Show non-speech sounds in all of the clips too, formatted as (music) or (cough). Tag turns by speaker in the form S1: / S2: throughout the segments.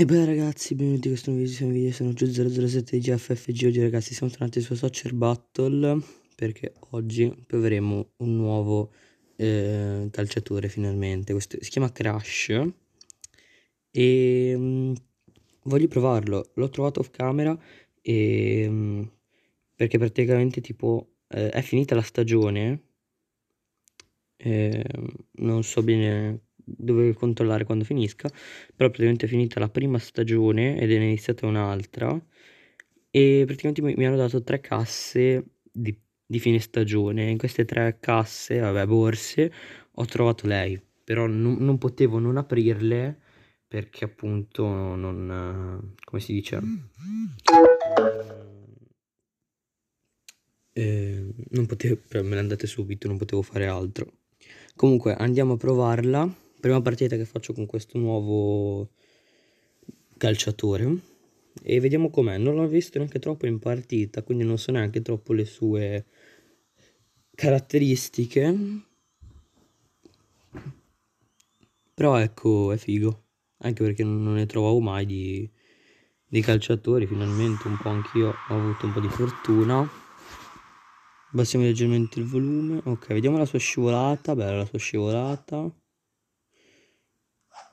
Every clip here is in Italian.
S1: E beh ragazzi, benvenuti in questo nuovissimo video, sono Giu007 di GFFG, oggi ragazzi siamo tornati su Soccer Battle perché oggi proveremo un nuovo eh, calciatore finalmente, questo si chiama Crash e mh, mm, voglio provarlo, l'ho trovato off camera e, mh, mm, perché praticamente tipo eh, è finita la stagione, eh, non so bene dovevo controllare quando finisca, però praticamente è finita la prima stagione ed è iniziata un'altra e praticamente mi, mi hanno dato tre casse di, di, fine stagione. In queste tre casse, vabbè, borse, ho trovato lei, però non, non potevo non aprirle perché appunto non... come si dice? Eh, non potevo, me l'andate subito, non potevo fare altro. Comunque andiamo a provarla prima partita che faccio con questo nuovo calciatore e vediamo com'è. Non l'ho visto neanche troppo in partita, quindi non so neanche troppo le sue caratteristiche. Però ecco, è figo, anche perché non ne trovavo mai di, di calciatori, finalmente un po' anch'io ho avuto un po' di fortuna. Abbassiamo leggermente il volume, ok, vediamo la sua scivolata, bella la sua scivolata.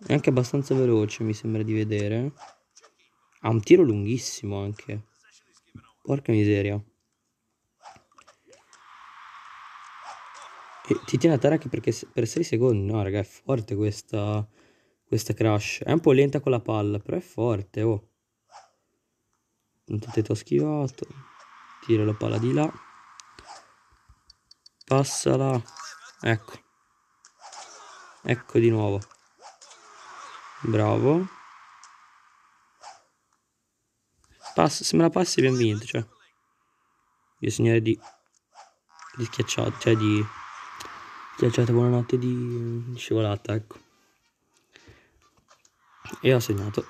S1: È anche abbastanza veloce, mi sembra di vedere. Ha un tiro lunghissimo anche. Porca miseria. E ti tiene a terra Tarak per 6 secondi. No, raga, è forte questa, questa crash. È un po' lenta con la palla, però è forte, oh. Un ti schivato. Tira la palla di là. Passala. Ecco. Ecco di nuovo. Bravo. Passo, se me la passi abbiamo vinto, cioè. Bisognare di... Di schiacciata, cioè di... Schiacciata, buonanotte, di, di scivolata, ecco. E ho segnato.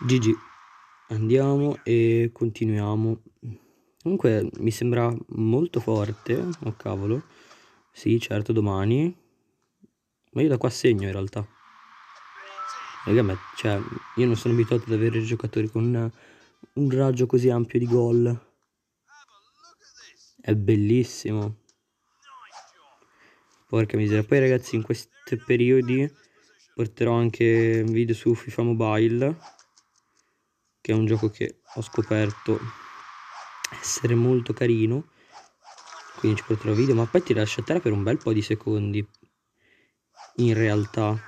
S1: GG. Andiamo e continuiamo. Comunque mi sembra molto forte. Oh cavolo. Sì, certo, domani. Ma io da qua segno in realtà. Raga, ma cioè, io non sono abituato ad avere giocatori con una, un raggio così ampio di gol. È bellissimo. Porca miseria. Poi ragazzi, in questi periodi porterò anche un video su FIFA Mobile, che è un gioco che ho scoperto essere molto carino. Quindi ci porterò video, ma poi ti lascio a terra per un bel po' di secondi in realtà.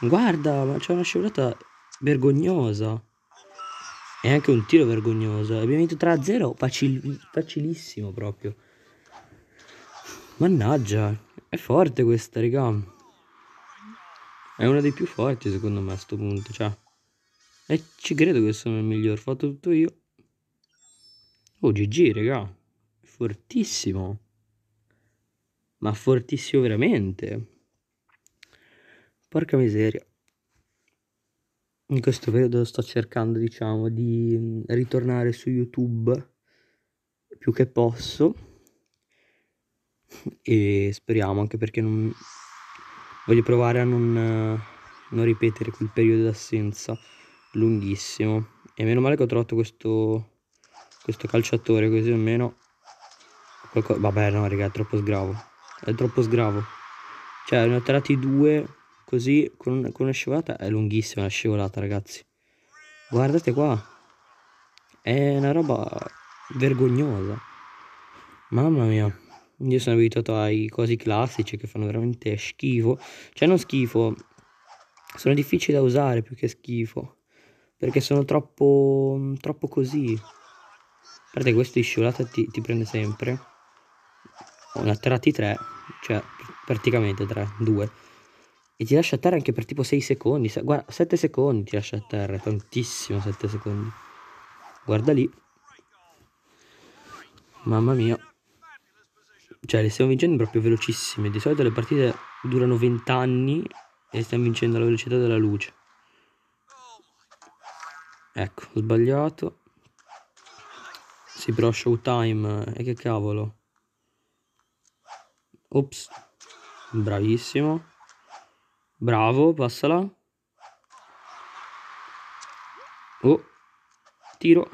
S1: Guarda, ma c'è una scivolata vergognosa. E anche un tiro vergognoso. Abbiamo vinto 3-0 facil facilissimo proprio. Mannaggia, è forte questa, raga. È una dei più forti secondo me a sto punto, cioè. E ci credo che sono il miglior, ho fatto tutto io. Oh, GG, raga. Fortissimo. Ma fortissimo veramente. Porca miseria. In questo periodo sto cercando, diciamo, di ritornare su YouTube più che posso. E speriamo anche perché non... Voglio provare a non, non ripetere quel periodo d'assenza lunghissimo. E meno male che ho trovato questo, questo calciatore, così almeno... Qualcosa... Vabbè no, raga, è troppo sgravo è troppo sgravo. Cioè, ne ho tirati due così con, con una scivolata. È lunghissima la scivolata, ragazzi. Guardate qua. È una roba vergognosa. Mamma mia. Io sono abituato ai cosi classici che fanno veramente schifo. Cioè, non schifo. Sono difficili da usare più che schifo. Perché sono troppo. troppo così. A parte questo di scivolata ti, ti prende sempre atterrati 3, cioè praticamente 3, 2. E ti lascia a terra anche per tipo 6 secondi, se, guarda, 7 secondi ti lascia a terra, tantissimo 7 secondi. Guarda lì. Mamma mia. Cioè, le stiamo vincendo proprio velocissime. Di solito le partite durano 20 anni e stiamo vincendo alla velocità della luce. Ecco, ho sbagliato. Sì, però showtime. Eh, e che cavolo. Ops. Bravissimo. Bravo, passala. Oh. Tiro.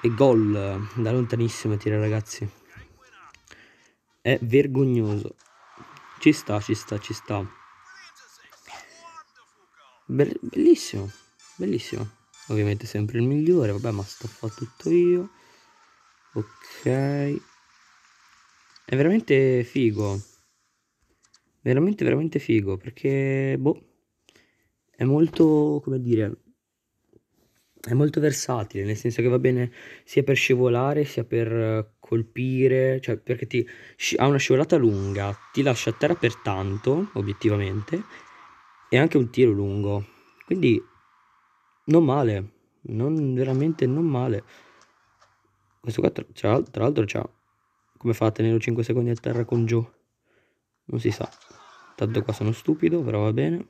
S1: E gol. Da lontanissimo tira, ragazzi. È vergognoso. Ci sta, ci sta, ci sta. Be bellissimo. Bellissimo. Ovviamente sempre il migliore. Vabbè, ma sto fatto tutto io. Ok. È veramente figo. Veramente, veramente figo. Perché, boh, è molto, come dire, è molto versatile. Nel senso che va bene sia per scivolare, sia per eh, colpire. Cioè, perché ti, ha una scivolata lunga, ti lascia a terra per tanto, obiettivamente. E anche un tiro lungo. Quindi, non male. Non, veramente non male. Questo qua, tra, tra l'altro, c'ha come fa a tenere 5 secondi a terra con giù? Non si sa. Tanto qua sono stupido, però va bene.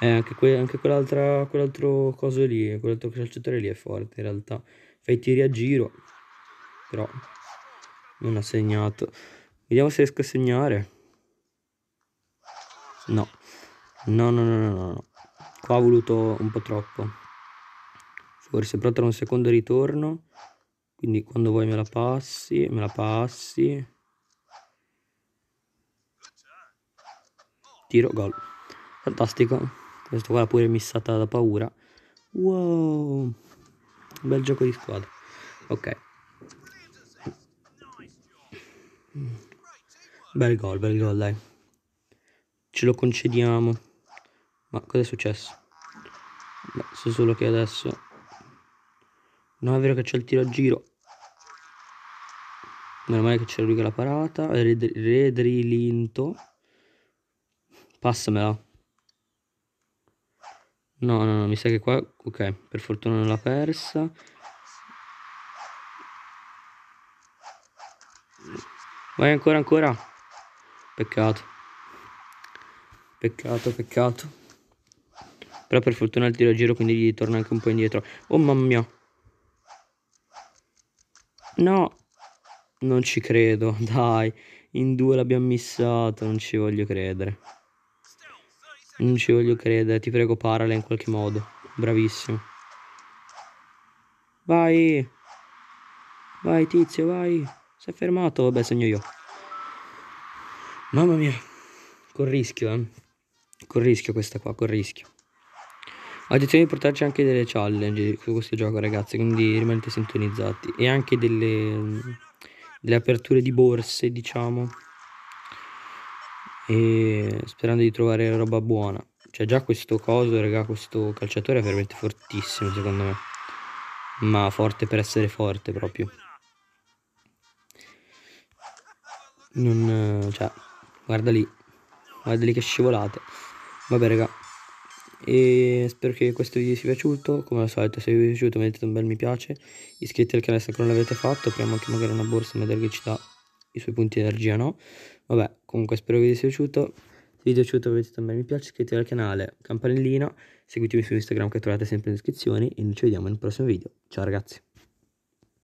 S1: Eh, anche, que anche quell'altra, quell'altro coso lì, quell'altro calciatore lì è forte in realtà. Fai i tiri a giro, però non ha segnato. Vediamo se riesco a segnare. No. No, no, no, no, no. Qua ha voluto un po' troppo. Forse però tra un secondo ritorno quindi quando vuoi me la passi me la passi tiro gol fantastico questo qua pure missata da paura wow bel gioco di squadra ok bel gol bel gol dai ce lo concediamo ma cosa è successo Beh, so solo che adesso non è vero che c'è il tiro a giro Meno male che c'è lui che l'ha parata. Eh, Redri, redrilinto. Passamela. No, no, no, mi sa che qua... Ok, per fortuna non l'ha persa. Vai ancora, ancora. Peccato. Peccato, peccato. Però per fortuna il tiro a giro quindi gli torna anche un po' indietro. Oh mamma mia. No. Non ci credo, (laughs) dai. In due l'abbiamo missato, non ci voglio credere. Non ci voglio credere, ti prego parala in qualche modo. Bravissimo. Vai. Vai tizio, vai. Si è fermato, vabbè segno io. Mamma mia. Col rischio, eh. Col rischio questa qua, col rischio. deciso di portarci anche delle challenge su questo gioco ragazzi, quindi rimanete sintonizzati. E anche delle delle aperture di borse, diciamo. E sperando di trovare roba buona. Cioè già questo coso, raga, questo calciatore è veramente fortissimo secondo me. Ma forte per essere forte proprio. Non... cioè, guarda lì. Guarda lì che scivolate. Vabbè, raga e spero che questo video vi sia piaciuto come al solito se vi è piaciuto mettete un bel mi piace iscrivetevi al canale se ancora non l'avete fatto apriamo anche magari una borsa magari che ci dà i suoi punti di energia no vabbè comunque spero che vi sia piaciuto se vi è piaciuto mettete un bel mi piace iscrivetevi al canale campanellina seguitemi su Instagram che trovate sempre in descrizione e noi ci vediamo nel prossimo video ciao ragazzi